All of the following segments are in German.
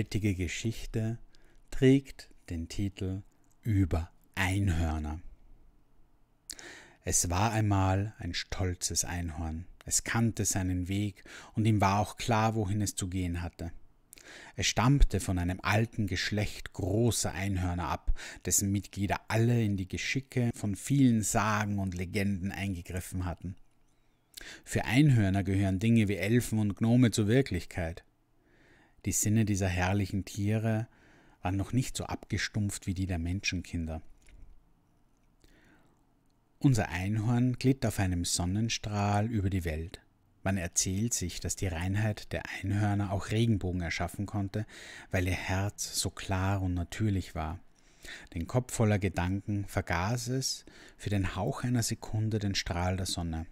heutige Geschichte trägt den Titel Über Einhörner. Es war einmal ein stolzes Einhorn. Es kannte seinen Weg und ihm war auch klar, wohin es zu gehen hatte. Es stammte von einem alten Geschlecht großer Einhörner ab, dessen Mitglieder alle in die Geschicke von vielen Sagen und Legenden eingegriffen hatten. Für Einhörner gehören Dinge wie Elfen und Gnome zur Wirklichkeit. Die Sinne dieser herrlichen Tiere waren noch nicht so abgestumpft wie die der Menschenkinder. Unser Einhorn glitt auf einem Sonnenstrahl über die Welt. Man erzählt sich, dass die Reinheit der Einhörner auch Regenbogen erschaffen konnte, weil ihr Herz so klar und natürlich war. Den Kopf voller Gedanken vergaß es für den Hauch einer Sekunde den Strahl der Sonne.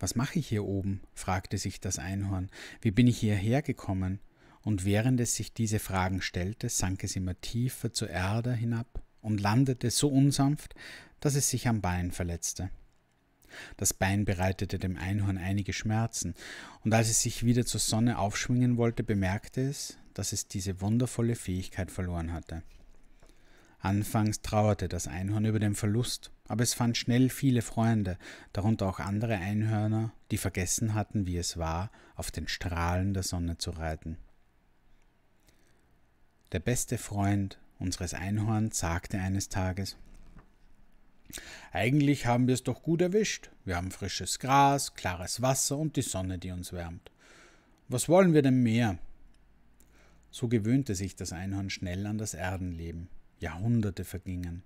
Was mache ich hier oben? fragte sich das Einhorn. Wie bin ich hierher gekommen? Und während es sich diese Fragen stellte, sank es immer tiefer zur Erde hinab und landete so unsanft, dass es sich am Bein verletzte. Das Bein bereitete dem Einhorn einige Schmerzen, und als es sich wieder zur Sonne aufschwingen wollte, bemerkte es, dass es diese wundervolle Fähigkeit verloren hatte. Anfangs trauerte das Einhorn über den Verlust, aber es fand schnell viele Freunde, darunter auch andere Einhörner, die vergessen hatten, wie es war, auf den Strahlen der Sonne zu reiten. Der beste Freund unseres Einhorns sagte eines Tages Eigentlich haben wir es doch gut erwischt. Wir haben frisches Gras, klares Wasser und die Sonne, die uns wärmt. Was wollen wir denn mehr? So gewöhnte sich das Einhorn schnell an das Erdenleben. Jahrhunderte vergingen.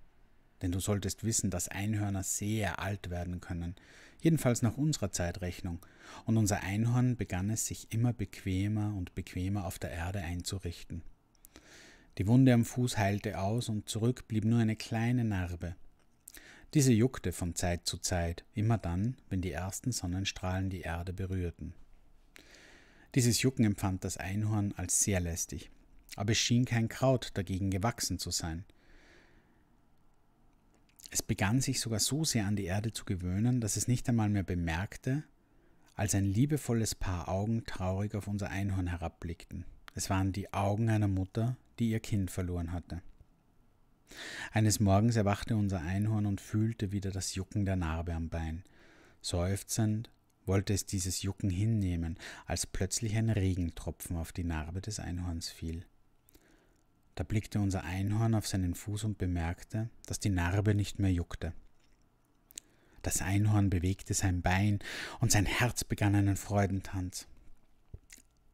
Denn du solltest wissen, dass Einhörner sehr alt werden können, jedenfalls nach unserer Zeitrechnung, und unser Einhorn begann es sich immer bequemer und bequemer auf der Erde einzurichten. Die Wunde am Fuß heilte aus und zurück blieb nur eine kleine Narbe. Diese juckte von Zeit zu Zeit, immer dann, wenn die ersten Sonnenstrahlen die Erde berührten. Dieses Jucken empfand das Einhorn als sehr lästig aber es schien kein Kraut dagegen gewachsen zu sein. Es begann sich sogar so sehr an die Erde zu gewöhnen, dass es nicht einmal mehr bemerkte, als ein liebevolles Paar Augen traurig auf unser Einhorn herabblickten. Es waren die Augen einer Mutter, die ihr Kind verloren hatte. Eines Morgens erwachte unser Einhorn und fühlte wieder das Jucken der Narbe am Bein. Seufzend wollte es dieses Jucken hinnehmen, als plötzlich ein Regentropfen auf die Narbe des Einhorns fiel. Da blickte unser Einhorn auf seinen Fuß und bemerkte, dass die Narbe nicht mehr juckte. Das Einhorn bewegte sein Bein und sein Herz begann einen Freudentanz.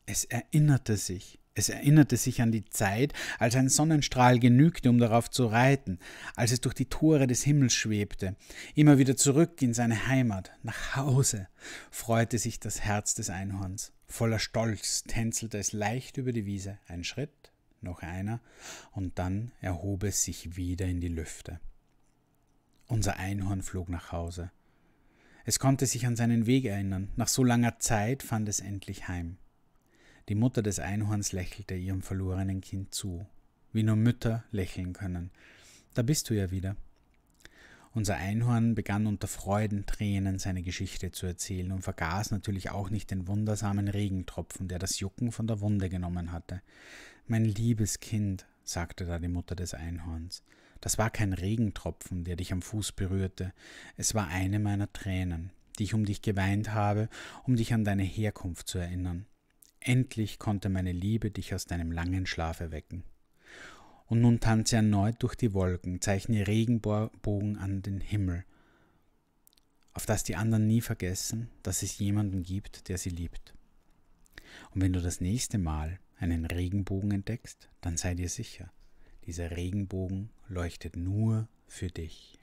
Es erinnerte sich, es erinnerte sich an die Zeit, als ein Sonnenstrahl genügte, um darauf zu reiten, als es durch die Tore des Himmels schwebte, immer wieder zurück in seine Heimat, nach Hause, freute sich das Herz des Einhorns. Voller Stolz tänzelte es leicht über die Wiese, ein Schritt, noch einer, und dann erhob es sich wieder in die Lüfte. Unser Einhorn flog nach Hause. Es konnte sich an seinen Weg erinnern. Nach so langer Zeit fand es endlich heim. Die Mutter des Einhorns lächelte ihrem verlorenen Kind zu, wie nur Mütter lächeln können. Da bist du ja wieder. Unser Einhorn begann unter Freudentränen seine Geschichte zu erzählen und vergaß natürlich auch nicht den wundersamen Regentropfen, der das Jucken von der Wunde genommen hatte. Mein liebes Kind, sagte da die Mutter des Einhorns, das war kein Regentropfen, der dich am Fuß berührte, es war eine meiner Tränen, die ich um dich geweint habe, um dich an deine Herkunft zu erinnern. Endlich konnte meine Liebe dich aus deinem langen Schlaf erwecken. Und nun tanze erneut durch die Wolken, zeichne Regenbogen an den Himmel, auf dass die anderen nie vergessen, dass es jemanden gibt, der sie liebt. Und wenn du das nächste Mal einen Regenbogen entdeckst, dann sei dir sicher, dieser Regenbogen leuchtet nur für dich.